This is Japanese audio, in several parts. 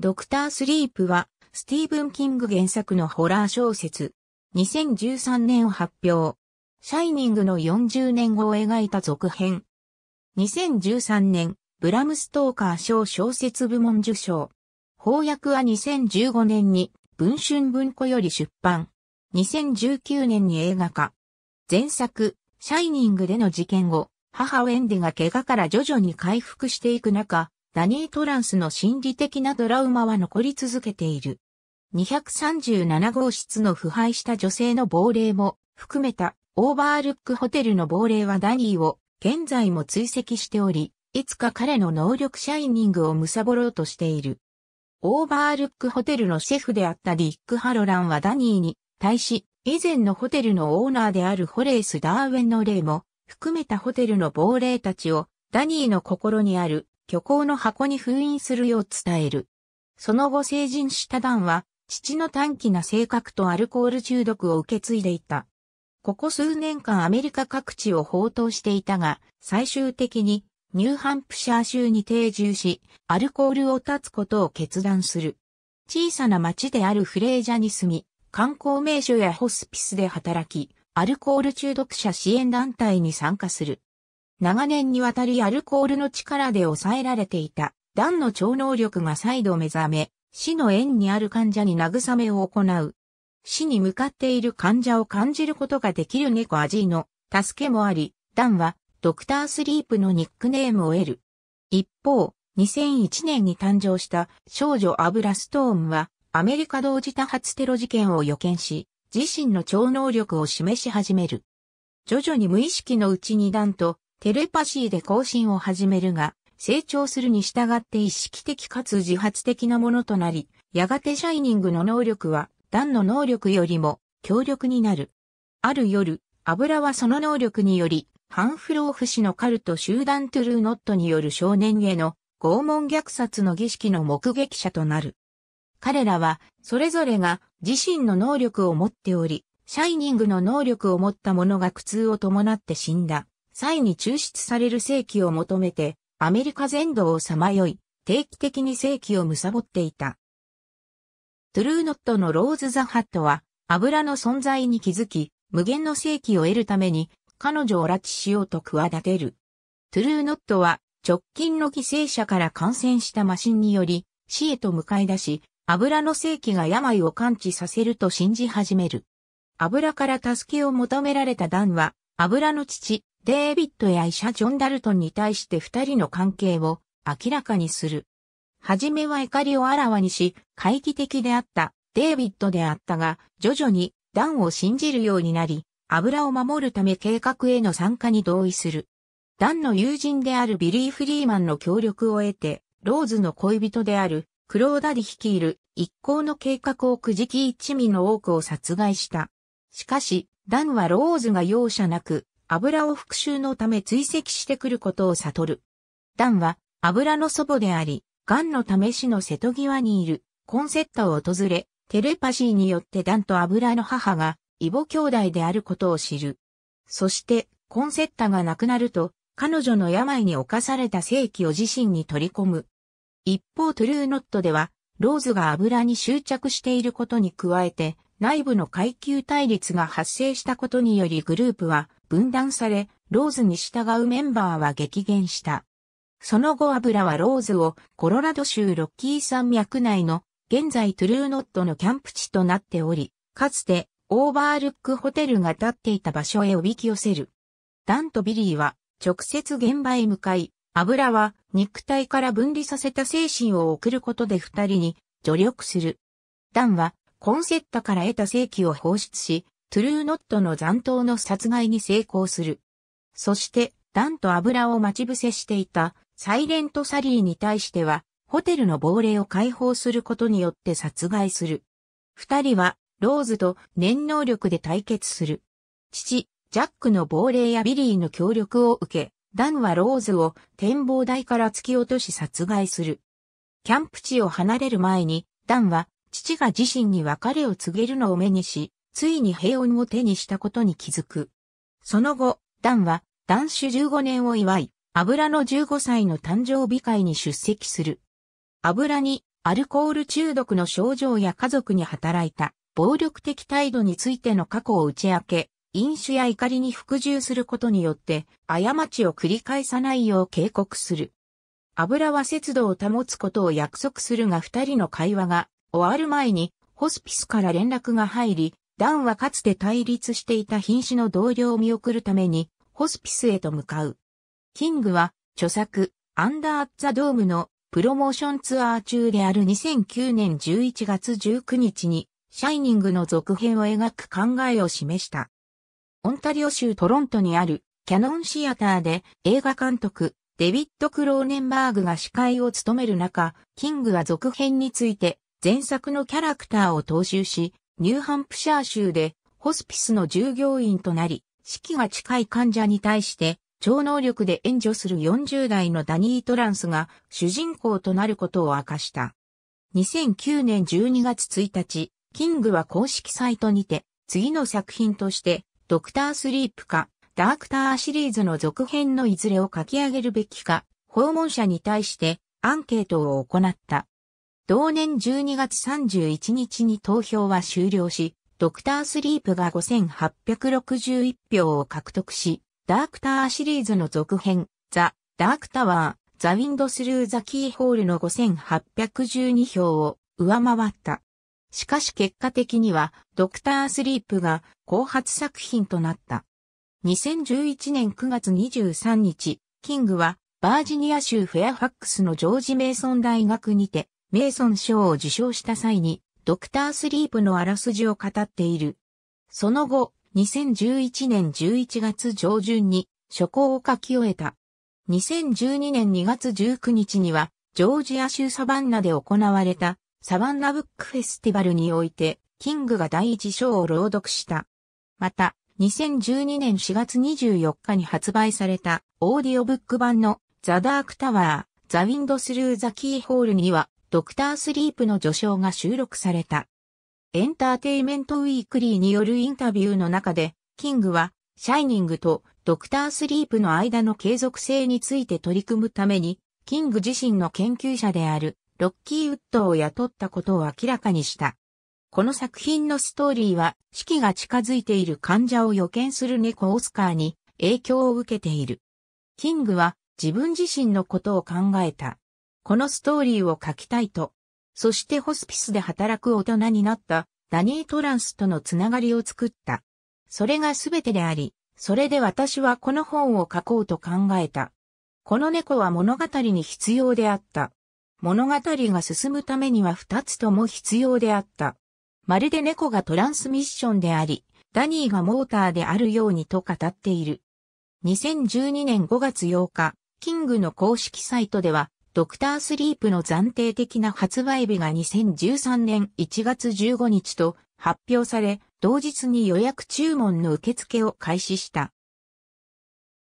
ドクタースリープは、スティーブン・キング原作のホラー小説。2013年を発表。シャイニングの40年後を描いた続編。2013年、ブラム・ストーカー賞小説部門受賞。翻訳は2015年に、文春文庫より出版。2019年に映画化。前作、シャイニングでの事件後、母ウェンディが怪我から徐々に回復していく中、ダニー・トランスの心理的なトラウマは残り続けている。237号室の腐敗した女性の亡霊も含めたオーバールックホテルの亡霊はダニーを現在も追跡しており、いつか彼の能力シャイニングを貪ろうとしている。オーバールックホテルのシェフであったディック・ハロランはダニーに対し、以前のホテルのオーナーであるホレース・ダーウェンの霊も含めたホテルの亡霊たちをダニーの心にある虚構の箱に封印するよう伝える。その後成人した団は、父の短気な性格とアルコール中毒を受け継いでいた。ここ数年間アメリカ各地を放蕩していたが、最終的にニューハンプシャー州に定住し、アルコールを断つことを決断する。小さな町であるフレージャに住み、観光名所やホスピスで働き、アルコール中毒者支援団体に参加する。長年にわたりアルコールの力で抑えられていた、ダンの超能力が再度目覚め、死の縁にある患者に慰めを行う。死に向かっている患者を感じることができる猫アジーの助けもあり、ダンはドクタースリープのニックネームを得る。一方、2001年に誕生した少女アブラストーンはアメリカ同時多発テロ事件を予見し、自身の超能力を示し始める。徐々に無意識のうちにダンとテレパシーで更新を始めるが、成長するに従って意識的かつ自発的なものとなり、やがてシャイニングの能力は、ダンの能力よりも強力になる。ある夜、油はその能力により、ハンフローフ氏のカルト集団トゥルーノットによる少年への拷問虐殺の儀式の目撃者となる。彼らは、それぞれが自身の能力を持っており、シャイニングの能力を持った者が苦痛を伴って死んだ。際に抽出される正規を求めて、アメリカ全土をさまよい、定期的に正規を貪っていた。トゥルーノットのローズ・ザ・ハットは、油の存在に気づき、無限の正規を得るために、彼女を拉致しようと企てる。トゥルーノットは、直近の犠牲者から感染したマシンにより、死へと迎え出し、油の正規が病を感知させると信じ始める。油から助けを求められたダンは、油の父、デイビッドや医者ジョン・ダルトンに対して二人の関係を明らかにする。はじめは怒りをあらわにし、懐疑的であったデイビッドであったが、徐々にダンを信じるようになり、油を守るため計画への参加に同意する。ダンの友人であるビリー・フリーマンの協力を得て、ローズの恋人であるクローダリ率いる一行の計画をくじき一味の多くを殺害した。しかし、ダンはローズが容赦なく油を復讐のため追跡してくることを悟る。ダンは油の祖母であり、ガンのため死の瀬戸際にいるコンセッタを訪れ、テレパシーによってダンと油の母が異母兄弟であることを知る。そして、コンセッタが亡くなると、彼女の病に侵された正規を自身に取り込む。一方トゥルーノットでは、ローズが油に執着していることに加えて、内部の階級対立が発生したことによりグループは分断され、ローズに従うメンバーは激減した。その後アブラはローズをコロラド州ロッキー山脈内の現在トゥルーノットのキャンプ地となっており、かつてオーバールックホテルが建っていた場所へおびき寄せる。ダンとビリーは直接現場へ向かい、アブラは肉体から分離させた精神を送ることで二人に助力する。ダンはコンセッタから得た正気を放出し、トゥルーノットの残党の殺害に成功する。そして、ダンと油を待ち伏せしていたサイレントサリーに対しては、ホテルの亡霊を解放することによって殺害する。二人は、ローズと念能力で対決する。父、ジャックの亡霊やビリーの協力を受け、ダンはローズを展望台から突き落とし殺害する。キャンプ地を離れる前に、ダンは父が自身に別れを告げるのを目にし、ついに平穏を手にしたことに気づく。その後、ダンは、男子15年を祝い、油の15歳の誕生日会に出席する。油に、アルコール中毒の症状や家族に働いた、暴力的態度についての過去を打ち明け、飲酒や怒りに服従することによって、過ちを繰り返さないよう警告する。油は節度を保つことを約束するが二人の会話が終わる前に、ホスピスから連絡が入り、ダンはかつて対立していた瀕死の同僚を見送るために、ホスピスへと向かう。キングは、著作、アンダー・アッザ・ドームのプロモーションツアー中である2009年11月19日に、シャイニングの続編を描く考えを示した。オンタリオ州トロントにあるキャノンシアターで映画監督デビッド・クローネンバーグが司会を務める中、キングは続編について前作のキャラクターを踏襲し、ニューハンプシャー州でホスピスの従業員となり、死期が近い患者に対して超能力で援助する40代のダニー・トランスが主人公となることを明かした。2009年12月1日、キングは公式サイトにて、次の作品として、ドクタースリープか、ダークターシリーズの続編のいずれを書き上げるべきか、訪問者に対してアンケートを行った。同年12月31日に投票は終了し、ドクタースリープが5861票を獲得し、ダークターシリーズの続編、ザ・ダークタワー、ザ・ウィンドスルー・ザ・キーホールの5812票を上回った。しかし結果的には、ドクタースリープが後発作品となった。2011年9月23日、キングはバージニア州フェアファックスのジョージ・メイソン大学にてメイソン賞を受賞した際に、ドクタースリープのあらすじを語っている。その後、2011年11月上旬に書稿を書き終えた。2012年2月19日には、ジョージア州サバンナで行われたサバンナブックフェスティバルにおいて、キングが第一章を朗読した。また、2012年4月24日に発売されたオーディオブック版のザ・ダーク・タワー、ザ・ウィンド・スルー・ザ・キーホールにはドクタースリープの序章が収録された。エンターテイメントウィークリーによるインタビューの中で、キングは、シャイニングとドクタースリープの間の継続性について取り組むために、キング自身の研究者であるロッキーウッドを雇ったことを明らかにした。この作品のストーリーは、死期が近づいている患者を予見する猫オスカーに影響を受けている。キングは自分自身のことを考えた。このストーリーを書きたいと。そしてホスピスで働く大人になったダニー・トランスとのつながりを作った。それが全てであり、それで私はこの本を書こうと考えた。この猫は物語に必要であった。物語が進むためには二つとも必要であった。まるで猫がトランスミッションであり、ダニーがモーターであるようにと語っている。2012年5月8日、キングの公式サイトでは、ドクタースリープの暫定的な発売日が2013年1月15日と発表され、同日に予約注文の受付を開始した。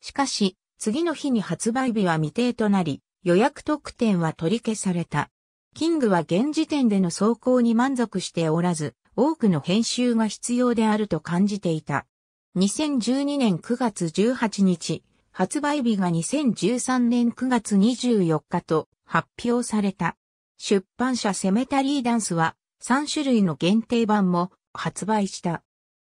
しかし、次の日に発売日は未定となり、予約特典は取り消された。キングは現時点での走行に満足しておらず、多くの編集が必要であると感じていた。2012年9月18日、発売日が2013年9月24日と発表された。出版社セメタリーダンスは3種類の限定版も発売した。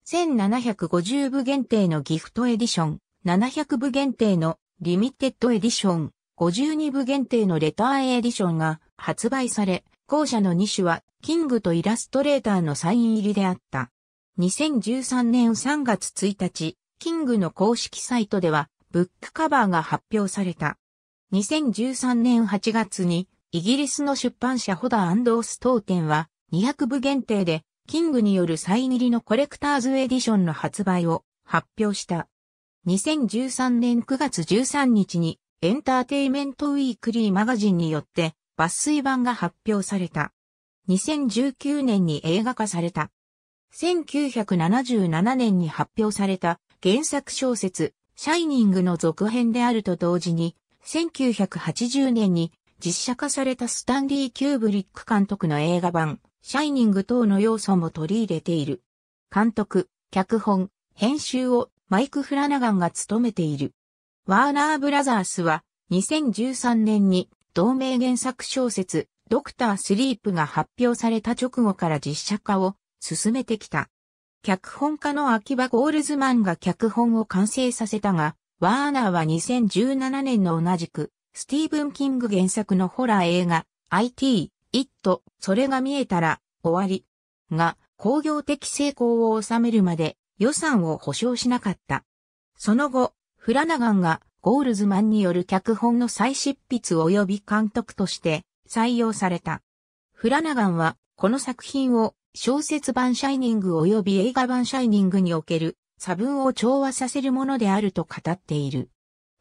1750部限定のギフトエディション、700部限定のリミテッドエディション、52部限定のレターエディションが発売され、後者の2種はキングとイラストレーターのサイン入りであった。2013年3月1日、キングの公式サイトではブックカバーが発表された。2013年8月にイギリスの出版社ホダーストーテンは200部限定でキングによるサイン入りのコレクターズエディションの発売を発表した。2013年9月13日にエンターテイメントウィークリーマガジンによって抜粋版が発表された。2019年に映画化された。1977年に発表された原作小説シャイニングの続編であると同時に、1980年に実写化されたスタンリー・キューブリック監督の映画版、シャイニング等の要素も取り入れている。監督、脚本、編集をマイク・フラナガンが務めている。ワーナー・ブラザースは2013年に同名原作小説ドクター・スリープが発表された直後から実写化を進めてきた。脚本家の秋葉ゴールズマンが脚本を完成させたが、ワーナーは2017年の同じく、スティーブン・キング原作のホラー映画、IT、IT、それが見えたら、終わり。が、工業的成功を収めるまで予算を保証しなかった。その後、フラナガンがゴールズマンによる脚本の再執筆及び監督として採用された。フラナガンはこの作品を小説版シャイニング及び映画版シャイニングにおける差分を調和させるものであると語っている。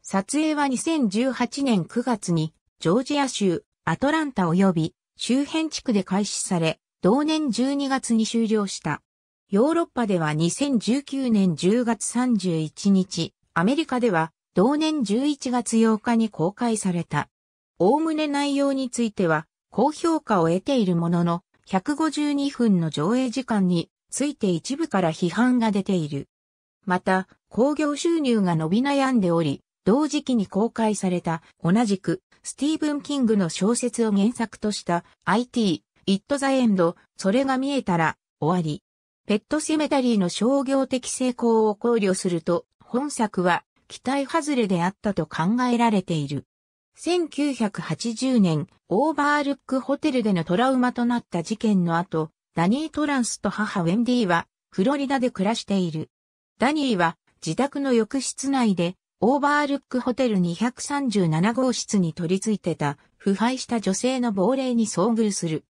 撮影は2018年9月にジョージア州アトランタ及び周辺地区で開始され、同年12月に終了した。ヨーロッパでは2019年10月31日、アメリカでは同年11月8日に公開された。おおむね内容については、高評価を得ているものの、152分の上映時間について一部から批判が出ている。また、興行収入が伸び悩んでおり、同時期に公開された同じくスティーブン・キングの小説を原作とした IT、It the End、それが見えたら終わり。ペットセメタリーの商業的成功を考慮すると、本作は期待外れであったと考えられている。1980年、オーバールックホテルでのトラウマとなった事件の後、ダニー・トランスと母ウェンディは、フロリダで暮らしている。ダニーは、自宅の浴室内で、オーバールックホテル237号室に取り付いてた、腐敗した女性の亡霊に遭遇する。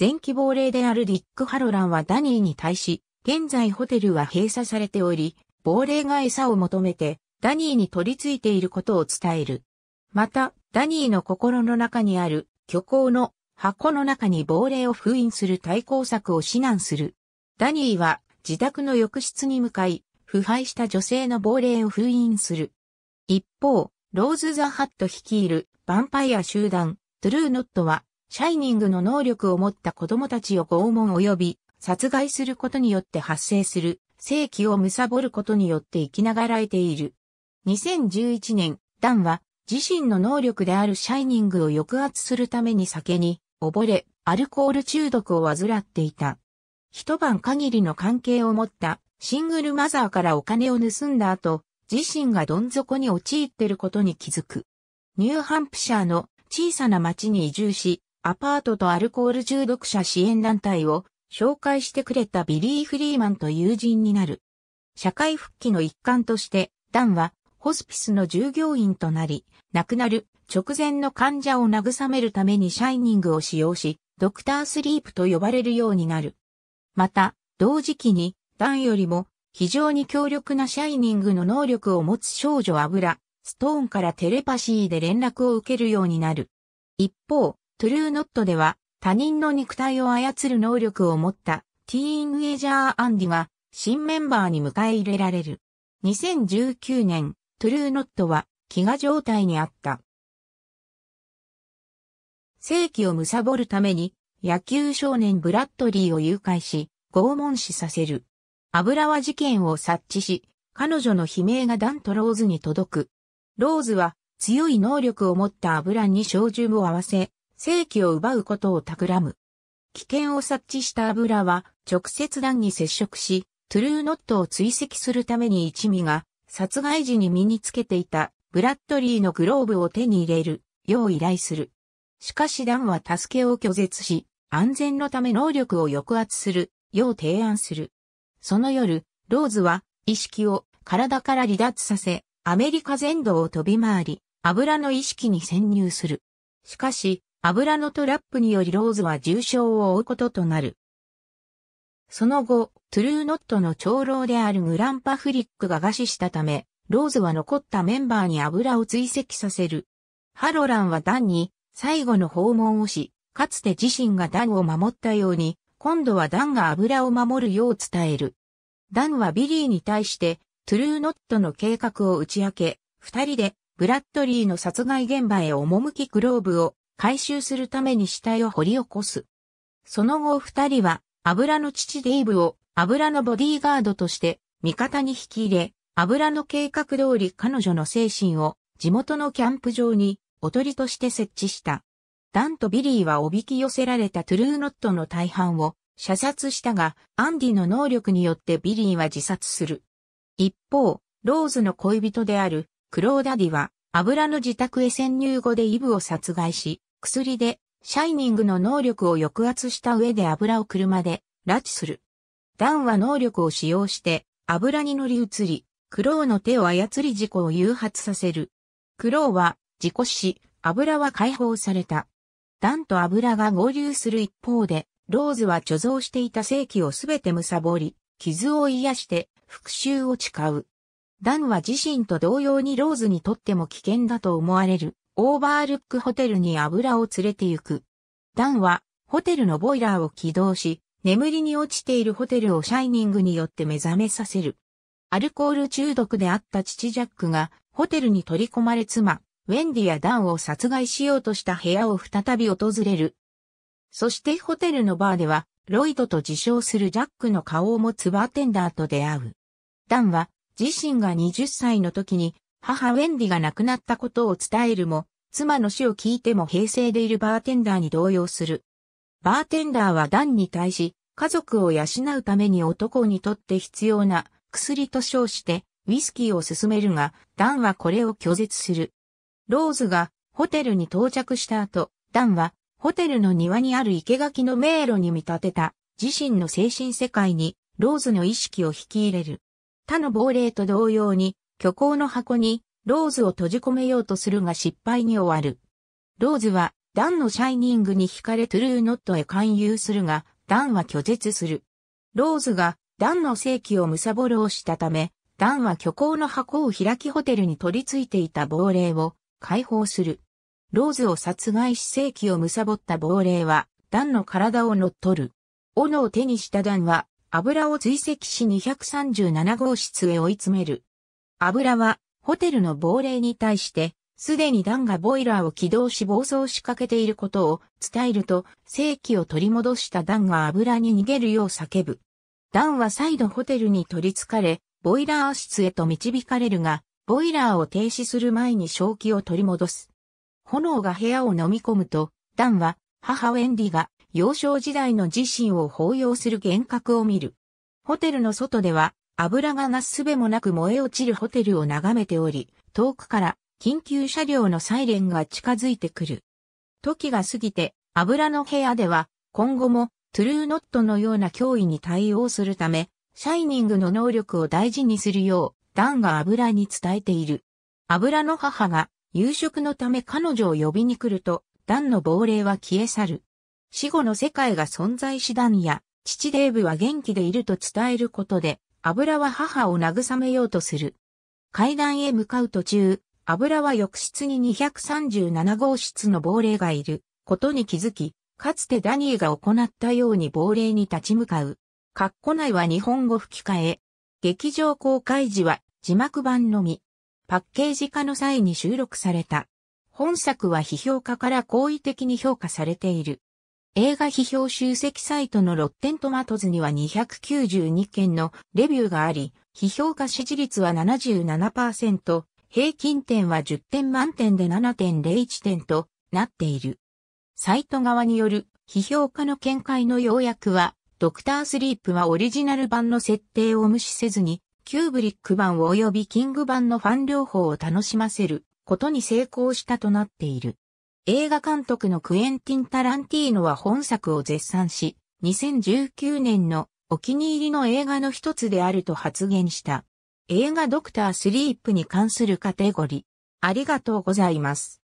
前期亡霊であるディック・ハロランはダニーに対し、現在ホテルは閉鎖されており、亡霊が餌を求めて、ダニーに取り付いていることを伝える。また、ダニーの心の中にある虚構の箱の中に亡霊を封印する対抗策を指南する。ダニーは自宅の浴室に向かい、腐敗した女性の亡霊を封印する。一方、ローズ・ザ・ハット率いるヴァンパイア集団、トゥルー・ノットは、シャイニングの能力を持った子供たちを拷問及び殺害することによって発生する正気を貪ることによって生きながらえている。2011年、ダンは自身の能力であるシャイニングを抑圧するために酒に溺れ、アルコール中毒を患っていた。一晩限りの関係を持ったシングルマザーからお金を盗んだ後、自身がどん底に陥ってることに気づく。ニューハンプシャーの小さな町に移住し、アパートとアルコール中毒者支援団体を紹介してくれたビリー・フリーマンと友人になる。社会復帰の一環として、ダンはホスピスの従業員となり、亡くなる直前の患者を慰めるためにシャイニングを使用し、ドクタースリープと呼ばれるようになる。また、同時期に、ダンよりも非常に強力なシャイニングの能力を持つ少女アブラ、ストーンからテレパシーで連絡を受けるようになる。一方、トゥルーノットでは他人の肉体を操る能力を持ったティーンウェジャーアンディが新メンバーに迎え入れられる。2019年、トゥルーノットは飢餓状態にあった。正規を貪るために野球少年ブラッドリーを誘拐し、拷問死させる。油は事件を察知し、彼女の悲鳴がダンとローズに届く。ローズは強い能力を持った油に照準を合わせ、正気を奪うことを企む。危険を察知した油は直接弾に接触し、トゥルーノットを追跡するために一味が殺害時に身につけていたブラッドリーのグローブを手に入れるよう依頼する。しかしダンは助けを拒絶し、安全のため能力を抑圧するよう提案する。その夜、ローズは意識を体から離脱させ、アメリカ全土を飛び回り、油の意識に潜入する。しかし、油のトラップによりローズは重傷を負うこととなる。その後、トゥルーノットの長老であるグランパフリックが餓死したため、ローズは残ったメンバーに油を追跡させる。ハロランはダンに最後の訪問をし、かつて自身がダンを守ったように、今度はダンが油を守るよう伝える。ダンはビリーに対して、トゥルーノットの計画を打ち明け、二人でブラッドリーの殺害現場へ赴きグローブを回収するために死体を掘り起こす。その後二人は油の父デイブを油のボディーガードとして味方に引き入れ、油の計画通り彼女の精神を地元のキャンプ場におとりとして設置した。ダンとビリーはおびき寄せられたトゥルーノットの大半を射殺したが、アンディの能力によってビリーは自殺する。一方、ローズの恋人であるクローダディは油の自宅へ潜入後でイブを殺害し、薬でシャイニングの能力を抑圧した上で油を車で拉致する。ダンは能力を使用して油に乗り移り、クロウの手を操り事故を誘発させる。クロウは事故死、油は解放された。ダンと油が合流する一方で、ローズは貯蔵していた正規をすべて貪り、傷を癒して復讐を誓う。ダンは自身と同様にローズにとっても危険だと思われる。オーバールックホテルに油を連れて行く。ダンは、ホテルのボイラーを起動し、眠りに落ちているホテルをシャイニングによって目覚めさせる。アルコール中毒であった父ジャックが、ホテルに取り込まれ妻、ウェンディやダンを殺害しようとした部屋を再び訪れる。そしてホテルのバーでは、ロイドと自称するジャックの顔を持つバーテンダーと出会う。ダンは、自身が20歳の時に母ウェンディが亡くなったことを伝えるも、妻の死を聞いても平成でいるバーテンダーに動揺する。バーテンダーはダンに対し、家族を養うために男にとって必要な薬と称して、ウィスキーを勧めるが、ダンはこれを拒絶する。ローズがホテルに到着した後、ダンはホテルの庭にある生垣の迷路に見立てた自身の精神世界にローズの意識を引き入れる。他の亡霊と同様に虚構の箱にローズを閉じ込めようとするが失敗に終わる。ローズはダンのシャイニングに惹かれトゥルーノットへ勧誘するが、ダンは拒絶する。ローズがダンの正規を貪ろうしたため、ダンは虚構の箱を開きホテルに取り付いていた亡霊を解放する。ローズを殺害し正規を貪った亡霊は、ダンの体を乗っ取る。斧を手にしたダンは、油を追跡し237号室へ追い詰める。油はホテルの亡霊に対して、すでに弾がボイラーを起動し暴走しかけていることを伝えると、正気を取り戻した弾が油に逃げるよう叫ぶ。弾は再度ホテルに取り憑かれ、ボイラー室へと導かれるが、ボイラーを停止する前に正気を取り戻す。炎が部屋を飲み込むと、ダンは母ウェンディが幼少時代の自身を抱擁する幻覚を見る。ホテルの外では油がなすすべもなく燃え落ちるホテルを眺めており、遠くから緊急車両のサイレンが近づいてくる。時が過ぎて、油の部屋では、今後もトゥルーノットのような脅威に対応するため、シャイニングの能力を大事にするよう、ダンが油に伝えている。油の母が夕食のため彼女を呼びに来ると、ダンの亡霊は消え去る。死後の世界が存在しダンや、父デーブは元気でいると伝えることで、油は母を慰めようとする。海岸へ向かう途中、油は浴室に237号室の亡霊がいることに気づき、かつてダニーが行ったように亡霊に立ち向かう。カッコ内は日本語吹き替え。劇場公開時は字幕版のみ。パッケージ化の際に収録された。本作は批評家から好意的に評価されている。映画批評集積サイトのロッテントマトズには292件のレビューがあり、批評家支持率は77%、平均点は10点満点で7.01点となっている。サイト側による批評家の見解の要約は、ドクタースリープはオリジナル版の設定を無視せずに、キューブリック版及びキング版のファン両方を楽しませることに成功したとなっている。映画監督のクエンティン・タランティーノは本作を絶賛し、2019年のお気に入りの映画の一つであると発言した。映画ドクタースリープに関するカテゴリー。ありがとうございます。